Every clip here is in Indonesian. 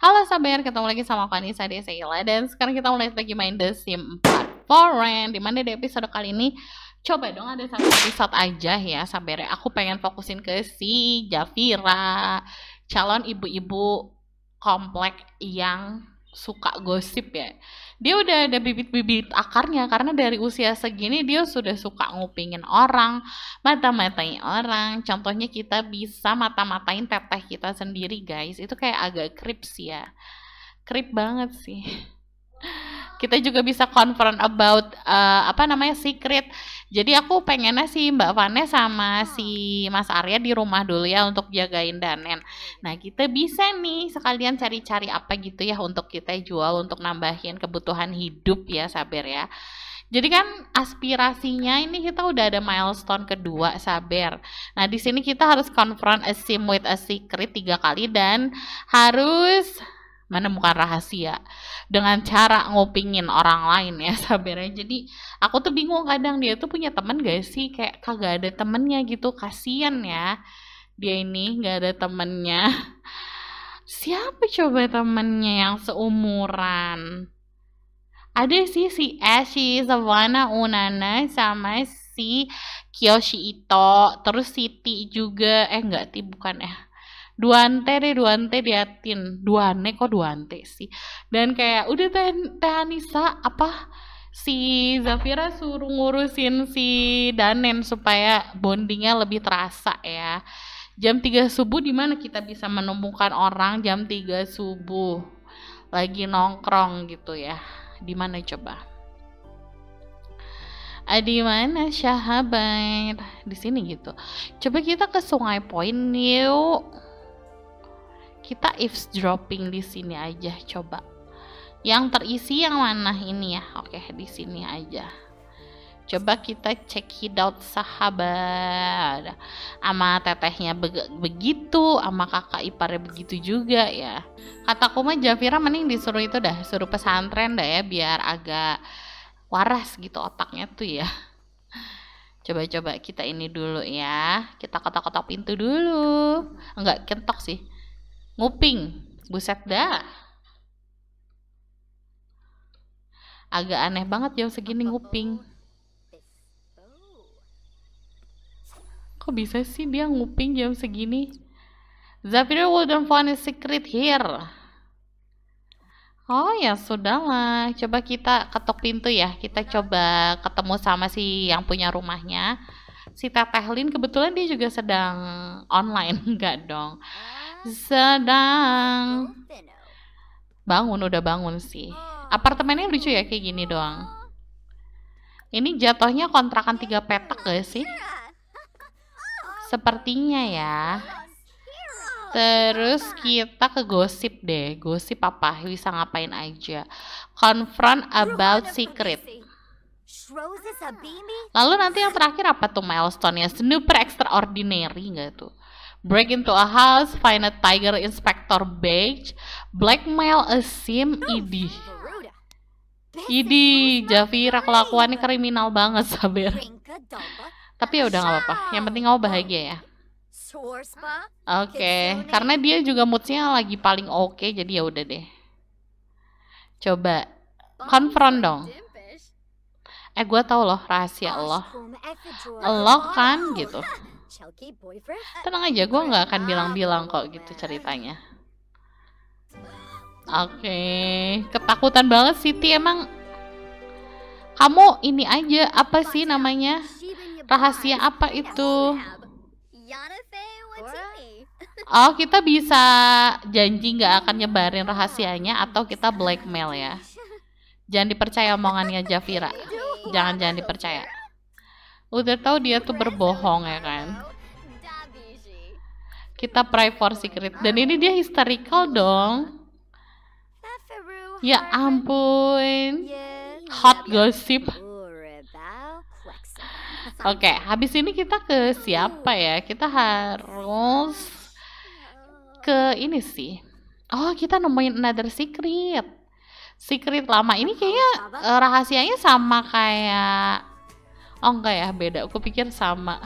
Halo Sabar, ketemu lagi sama aku Anissa Deseila dan sekarang kita mulai lagi main The Sims 4 Foreign dimana di episode kali ini coba dong ada satu episode aja ya Sabar aku pengen fokusin ke si Javira calon ibu-ibu komplek yang suka gosip ya dia udah ada bibit-bibit akarnya karena dari usia segini dia sudah suka ngupingin orang mata-matain orang contohnya kita bisa mata-matain teteh kita sendiri guys itu kayak agak krips ya krip banget sih kita juga bisa confront about uh, apa namanya secret. Jadi aku pengennya sih Mbak Vane sama si Mas Arya di rumah dulu ya untuk jagain Danen. Nah kita bisa nih sekalian cari-cari apa gitu ya untuk kita jual untuk nambahin kebutuhan hidup ya Saber ya. Jadi kan aspirasinya ini kita udah ada milestone kedua Saber. Nah di sini kita harus confront a sim with a secret tiga kali dan harus mana bukan rahasia dengan cara ngopingin orang lain ya sabernya jadi aku tuh bingung kadang dia tuh punya temen gak sih kayak kagak ada temennya gitu kasian ya dia ini gak ada temennya siapa coba temennya yang seumuran ada sih si Ashi, Savana Unana sama si Kiyoshi Ito terus Siti juga eh enggak ti bukan ya eh duante deh duante diatin duane kok duante sih dan kayak udah teh teh Anissa apa si Zafira suruh ngurusin si Danen supaya bondingnya lebih terasa ya jam 3 subuh di mana kita bisa menemukan orang jam 3 subuh lagi nongkrong gitu ya di mana coba ah, di mana Syahabat di sini gitu coba kita ke Sungai Point yuk kita eavesdropping di sini aja coba yang terisi yang mana ini ya oke di sini aja coba kita cek hidup sahabat ama tetehnya be begitu ama kakak iparnya begitu juga ya kataku mah Jafira mending disuruh itu dah suruh pesantren dah ya biar agak waras gitu otaknya tuh ya coba-coba kita ini dulu ya kita kotak-kotak pintu dulu enggak kentok sih nguping buset dah agak aneh banget jam segini nguping kok bisa sih dia nguping jam segini Zafir wouldn't find a secret here Oh ya sudahlah, coba kita ketuk pintu ya. Kita coba ketemu sama si yang punya rumahnya. Si Tetehlin kebetulan dia juga sedang online, enggak dong. Ah sedang bangun udah bangun sih apartemennya lucu ya kayak gini doang ini jatuhnya kontrakan tiga petak gak sih sepertinya ya Terus kita ke gosip deh. Gosip apa? Bisa ngapain aja. Confront about secret. Lalu nanti yang terakhir apa tuh milestone-nya? Snooper extraordinary gak tuh? break into a house, find a tiger inspector badge, blackmail a sim ID. Oh, e Idi, e Javira kelakuannya kriminal banget sabir. Tapi ya udah gak apa-apa. Yang penting kamu bahagia ya. Oke, okay. karena dia juga moodnya lagi paling oke, okay, jadi ya udah deh. Coba konfront dong. Eh, gue tau loh rahasia Allah. Allah kan gitu. Tenang aja, gue nggak akan bilang-bilang kok gitu ceritanya. Oke, okay. ketakutan banget Siti emang. Kamu ini aja apa sih namanya? Rahasia apa itu? Oh, kita bisa janji nggak akan nyebarin rahasianya atau kita blackmail ya. Jangan dipercaya omongannya Jafira. Jangan-jangan dipercaya udah tahu dia tuh berbohong ya kan kita pray for secret dan ini dia hysterical dong ya ampun hot gossip Oke, okay, habis ini kita ke siapa ya? Kita harus ke ini sih. Oh, kita nemuin another secret. Secret lama ini kayaknya eh, rahasianya sama kayak oh enggak ya beda aku pikir sama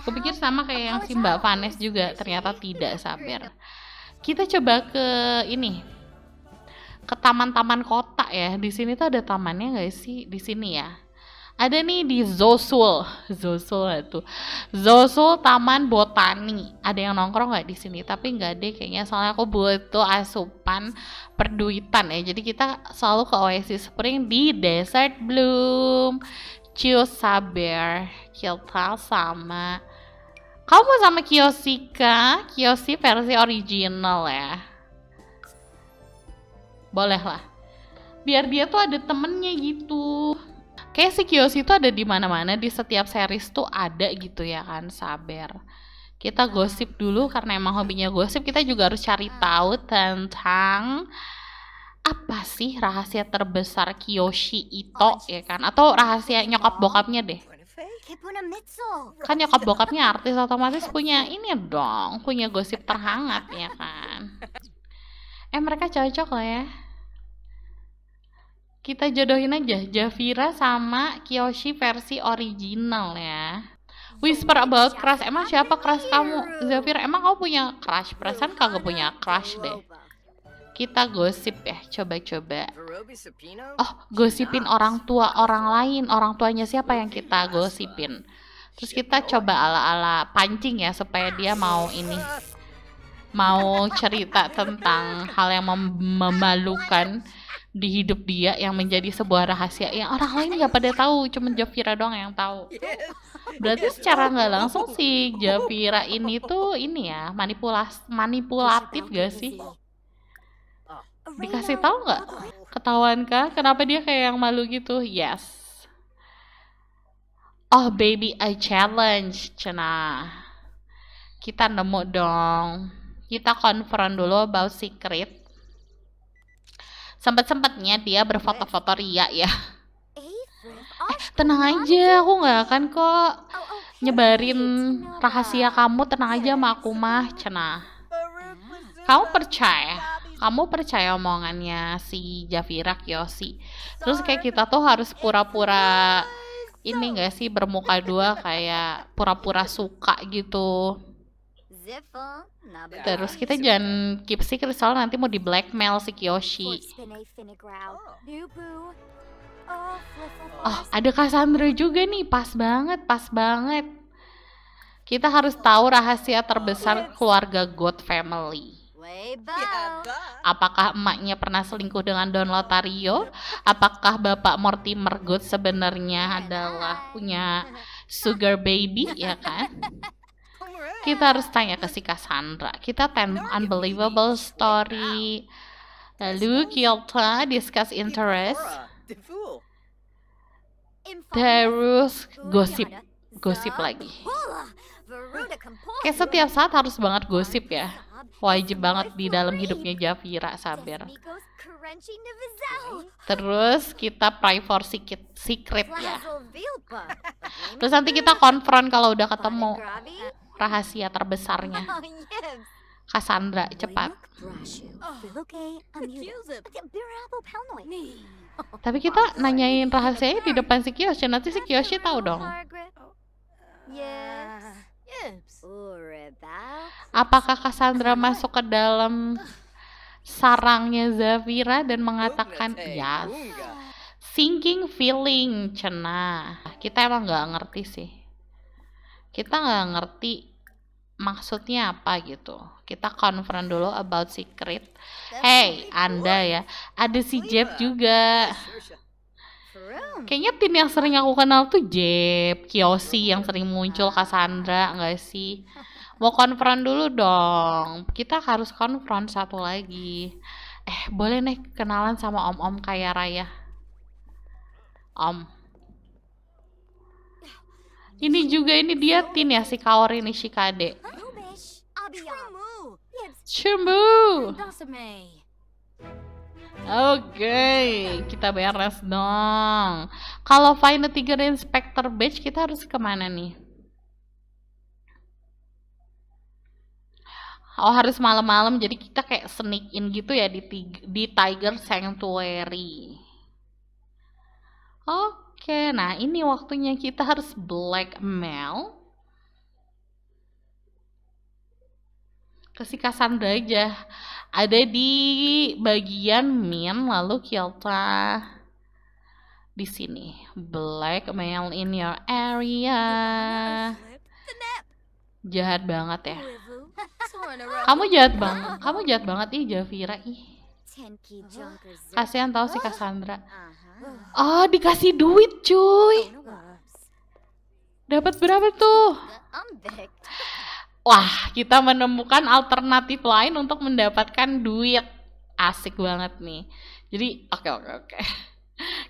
aku pikir sama kayak yang si Mbak Vanes juga ternyata tidak sabar kita coba ke ini ke taman-taman kota ya di sini tuh ada tamannya nggak sih di sini ya ada nih di Zosul, Zosul itu, Zosul Taman Botani. Ada yang nongkrong nggak di sini? Tapi nggak deh kayaknya. Soalnya aku butuh asupan perduitan ya. Jadi kita selalu ke Oasis Spring di Desert Bloom, Cio Saber, kita sama. Kamu sama Kiosika, Kiosi versi original ya. Boleh lah. Biar dia tuh ada temennya gitu kayak si Kiyoshi itu ada di mana-mana di setiap series tuh ada gitu ya kan sabar kita gosip dulu karena emang hobinya gosip kita juga harus cari tahu tentang apa sih rahasia terbesar Kiyoshi itu ya kan atau rahasia nyokap bokapnya deh kan nyokap bokapnya artis otomatis punya ini dong punya gosip terhangat ya kan eh mereka cocok loh ya kita jodohin aja Javira sama Kiyoshi versi original ya. Whisper about crush. Emang siapa crush iya. kamu? Zafir, emang kamu punya crush? Perasaan kagak punya crush deh. Kita gosip ya, coba-coba. Oh, gosipin orang tua orang lain. Orang tuanya siapa yang kita gosipin? Terus kita coba ala-ala pancing ya supaya dia mau ini mau cerita tentang hal yang mem memalukan di hidup dia yang menjadi sebuah rahasia yang orang lain nggak pada tahu cuma Javira doang yang tahu berarti secara nggak langsung si Javira ini tuh ini ya manipulas manipulatif gak gitu sih dikasih tahu nggak ketahuan kah kenapa dia kayak yang malu gitu yes oh baby I challenge cina. kita nemu dong kita konfront dulu about secret sempat-sempatnya dia berfoto-foto ria ya eh, oh, tenang aja aku nggak akan kok oh, oh, nyebarin iya, iya, iya, rahasia kamu tenang aja sama aku mah cena nah, kamu percaya kamu percaya omongannya si Javira Kiyoshi terus kayak kita tuh harus pura-pura ini gak sih bermuka dua kayak pura-pura suka gitu Terus kita jangan keep secret soal nanti mau di blackmail si Kiyoshi. Oh, ah, ada Cassandra juga nih, pas banget, pas banget. Kita harus tahu rahasia terbesar keluarga God Family. Ya, Apakah emaknya pernah selingkuh dengan Don Lotario? Apakah Bapak Mortimer God sebenarnya adalah punya sugar baby ya kan? Kita harus tanya ke si Cassandra. Kita ten unbelievable story. Lalu Kyoto discuss interest. Terus gosip, gosip lagi. Kayak setiap saat harus banget gosip ya. Wajib banget di dalam hidupnya Javira sabar. Terus kita pray for secret, secret ya. Terus nanti kita konfront kalau udah ketemu rahasia terbesarnya. Oh, Cassandra, cepat. Oh, oh, Tapi kita nanyain rahasia di depan si Kiyoshi, nanti si Kiyoshi tahu dong. Apakah Cassandra masuk ke dalam sarangnya Zafira dan mengatakan ya yes. sinking feeling cena kita emang nggak ngerti sih kita nggak ngerti maksudnya apa gitu. Kita konfront dulu about secret. Hey, Anda ya. Ada si Jeb juga. Kayaknya tim yang sering aku kenal tuh Jeb, Kiosi yang sering muncul, Cassandra, enggak sih? Mau konfront dulu dong. Kita harus konfront satu lagi. Eh, boleh nih kenalan sama om-om kaya raya. Om. Ini juga ini dia tin ya si Kaori ini Shikade. Chumbu. Oke, okay, kita beres dong. Kalau find the tiger inspector badge kita harus kemana nih? Oh harus malam-malam jadi kita kayak sneak in gitu ya di, di Tiger Sanctuary. Oke, nah ini waktunya kita harus blackmail. Kasih Cassandra aja. Ada di bagian min, lalu kita di sini. Blackmail in your area. Jahat banget ya. Kamu jahat banget. Kamu jahat banget nih Javira. Ih. Kasihan tahu si Cassandra. Ah dikasih duit, cuy. Dapat berapa tuh? Wah, kita menemukan alternatif lain untuk mendapatkan duit. Asik banget nih. Jadi, oke okay, oke okay, oke. Okay.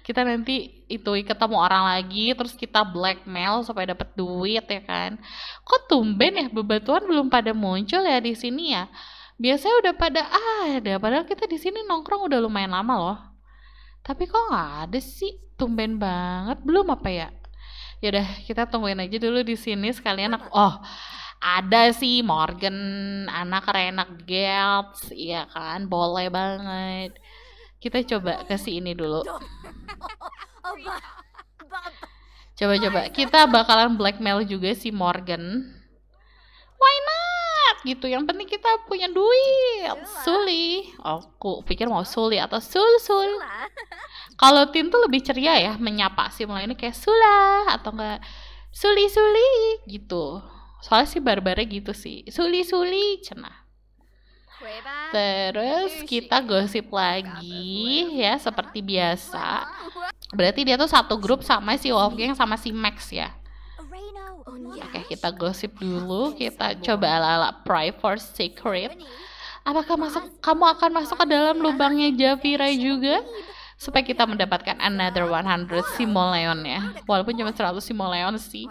Kita nanti itu ketemu orang lagi, terus kita blackmail supaya dapat duit ya kan. Kok tumben ya bebatuan belum pada muncul ya di sini ya? Biasanya udah pada ah, ada padahal kita di sini nongkrong udah lumayan lama loh. Tapi kok nggak ada sih? Tumben banget. Belum apa ya? Ya udah, kita tungguin aja dulu di sini sekalian aku oh ada sih Morgan anak Renak Gelps iya kan boleh banget kita coba ke sini ini dulu coba-coba kita bakalan blackmail juga si Morgan why not gitu yang penting kita punya duit iya. Suli aku pikir mau Suli atau Sul Sul kalau Tin tuh lebih ceria ya menyapa sih mulai ini kayak Sula atau enggak Suli Suli gitu soalnya si Barbara gitu sih Suli Suli cenah Terus kita iya. gosip lagi ya seperti biasa. Berarti dia tuh satu grup sama si Wolfgang sama si Max ya. Oh, iya. Oke, kita gosip dulu, kita coba ala-ala pray for secret. Apakah masuk kamu akan masuk ke dalam lubangnya Javira juga? Supaya kita mendapatkan another 100 simoleon ya. Walaupun cuma 100 simoleon sih.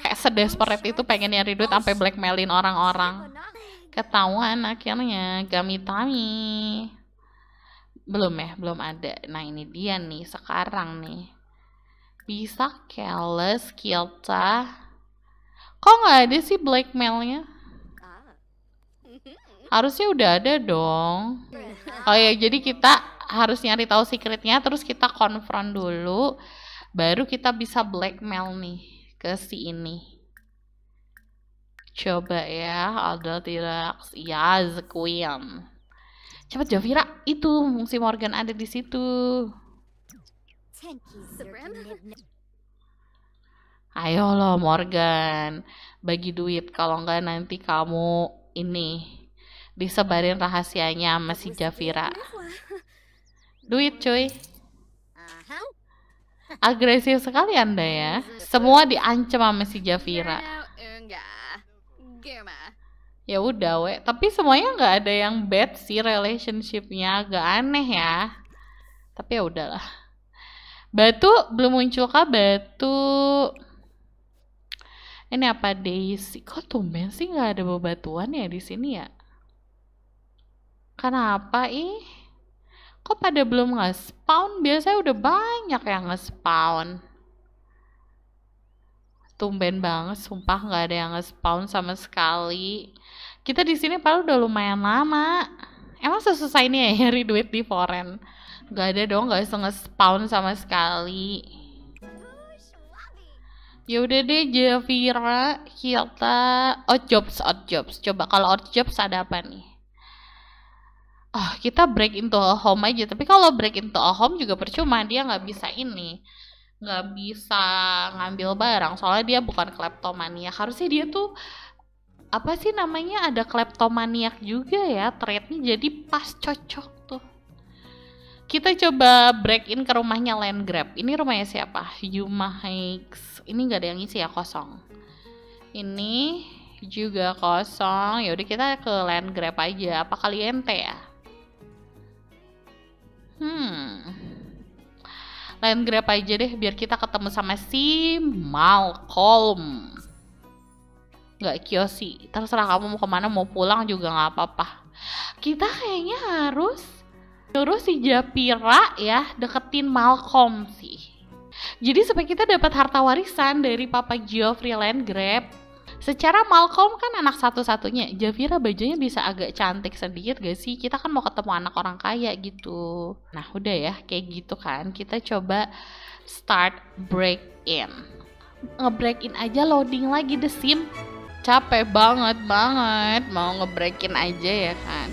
Kayak sedesperate itu pengen nyari duit sampai blackmailin orang-orang. Ketahuan akhirnya Gamitami. Belum ya, belum ada. Nah, ini dia nih sekarang nih. Bisa careless Kilta, Kok nggak ada sih blackmailnya? Ah. Harusnya udah ada dong. Oh ya, jadi kita harus nyari tahu secretnya, terus kita konfront dulu, baru kita bisa blackmail nih ke si ini. Coba ya, ada tidak? Ya, the queen. Cepat Javira, itu fungsi Morgan ada di situ ayo loh Morgan bagi duit kalau enggak nanti kamu ini disebarin rahasianya sama si Javira duit cuy agresif sekali anda ya semua diancam sama si Javira ya udah we tapi semuanya nggak ada yang bad sih relationshipnya agak aneh ya tapi ya udahlah batu belum muncul kah batu ini apa Daisy? Kok tumben sih nggak ada bebatuan ya di sini ya? Kenapa ih? Kok pada belum nge-spawn? Biasanya udah banyak yang nge-spawn. Tumben banget, sumpah nggak ada yang nge-spawn sama sekali. Kita di sini paling udah lumayan lama. Emang sesusah ini ya nyari duit di foren? Gak ada dong, gak usah nge-spawn sama sekali. Ya udah deh Javira, kita out oh, jobs, out jobs. Coba kalau out jobs ada apa nih? Oh, kita break into a home aja. Tapi kalau break into a home juga percuma, dia nggak bisa ini, nggak bisa ngambil barang. Soalnya dia bukan kleptomania. Harusnya dia tuh apa sih namanya ada kleptomaniak juga ya trade-nya jadi pas cocok tuh kita coba break in ke rumahnya land grab ini rumahnya siapa Yuma Hikes ini nggak ada yang isi ya kosong ini juga kosong yaudah kita ke land grab aja apa kali teh ya hmm land grab aja deh biar kita ketemu sama si Malcolm nggak sih. terserah kamu mau kemana mau pulang juga nggak apa-apa kita kayaknya harus Terus si Japira ya deketin Malcolm sih. Jadi supaya kita dapat harta warisan dari Papa Geoffrey Landgrab. Secara Malcolm kan anak satu-satunya, Javira bajunya bisa agak cantik sedikit gak sih? Kita kan mau ketemu anak orang kaya gitu. Nah udah ya, kayak gitu kan. Kita coba start break in. Ngebreak in aja loading lagi the sim. Capek banget banget, mau in aja ya kan.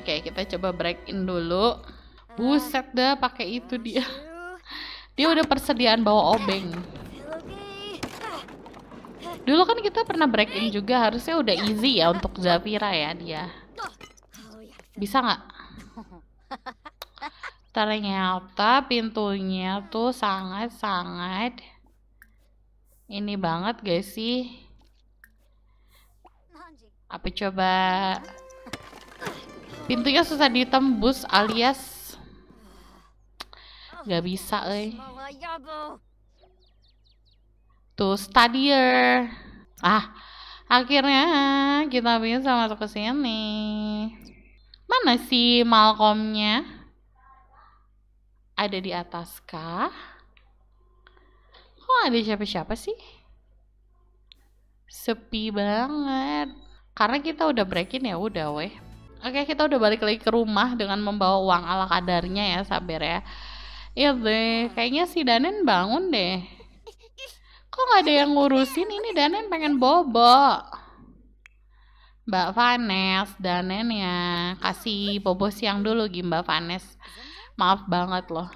Oke, okay, kita coba break in dulu. Eh, Buset dah pakai itu dia. Dia udah persediaan bawa obeng. Dulu kan kita pernah break in juga, harusnya udah easy ya untuk Zafira ya dia. Bisa nggak? Ternyata pintunya tuh sangat-sangat ini banget guys sih? Apa coba Pintunya susah ditembus alias nggak bisa, eh. Tuh, studier. Ah, akhirnya kita bisa masuk ke sini. Mana si Malcolmnya? Ada di atas kah? Kok ada siapa-siapa sih? Sepi banget. Karena kita udah breakin ya udah weh. Oke, kita udah balik lagi ke rumah dengan membawa uang ala kadarnya ya, sabar ya. Iya deh, kayaknya si Danen bangun deh. Kok nggak ada yang ngurusin ini Danen pengen bobo. Mbak Vanes, Danen ya kasih bobo siang dulu gim Mbak Vanes. Maaf banget loh.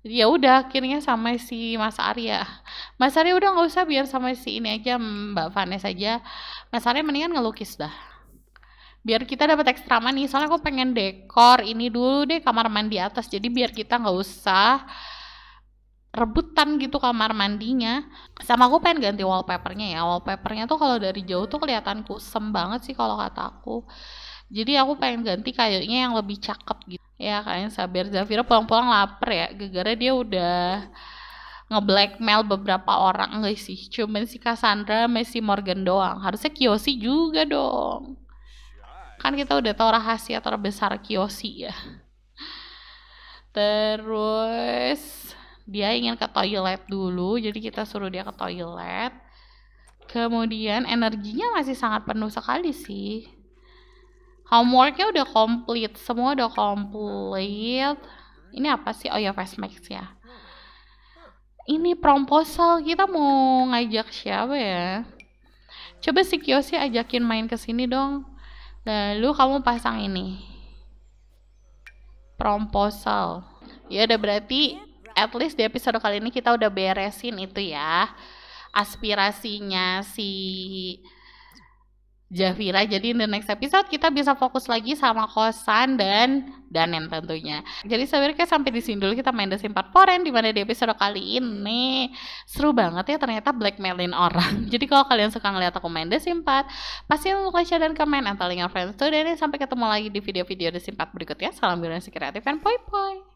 Ya udah akhirnya sama si Mas Arya. Mas Arya udah nggak usah biar sama si ini aja Mbak Vanes aja. Mas Arya mendingan ngelukis dah biar kita dapat ekstra money soalnya aku pengen dekor ini dulu deh kamar mandi atas jadi biar kita nggak usah rebutan gitu kamar mandinya sama aku pengen ganti wallpapernya ya wallpapernya tuh kalau dari jauh tuh kelihatan kusem banget sih kalau kata aku jadi aku pengen ganti kayunya yang lebih cakep gitu ya kayaknya sabar Zafira pulang-pulang lapar ya gara-gara dia udah nge blackmail beberapa orang guys sih cuman si Cassandra messi Morgan doang harusnya kiosi juga dong Kan kita udah tahu rahasia terbesar Kiyoshi ya. Terus dia ingin ke toilet dulu, jadi kita suruh dia ke toilet. Kemudian energinya masih sangat penuh sekali sih. Homeworknya udah komplit, semua udah komplit. Ini apa sih? Oh ya, ya. Ini proposal kita mau ngajak siapa ya? Coba si Kiyoshi ajakin main ke sini dong lalu kamu pasang ini proposal ya udah berarti at least di episode kali ini kita udah beresin itu ya aspirasinya si Javira. Jadi in the next episode kita bisa fokus lagi sama kosan dan danen tentunya. Jadi sebenarnya sampai di sini dulu kita main The Simpat Foren di mana di episode kali ini seru banget ya ternyata blackmailin orang. Jadi kalau kalian suka ngeliat aku main The Simpat, pasti mau like, share dan komen atau link friends tuh dan sampai ketemu lagi di video-video The Simpat berikutnya. Salam si kreatif dan poi poi.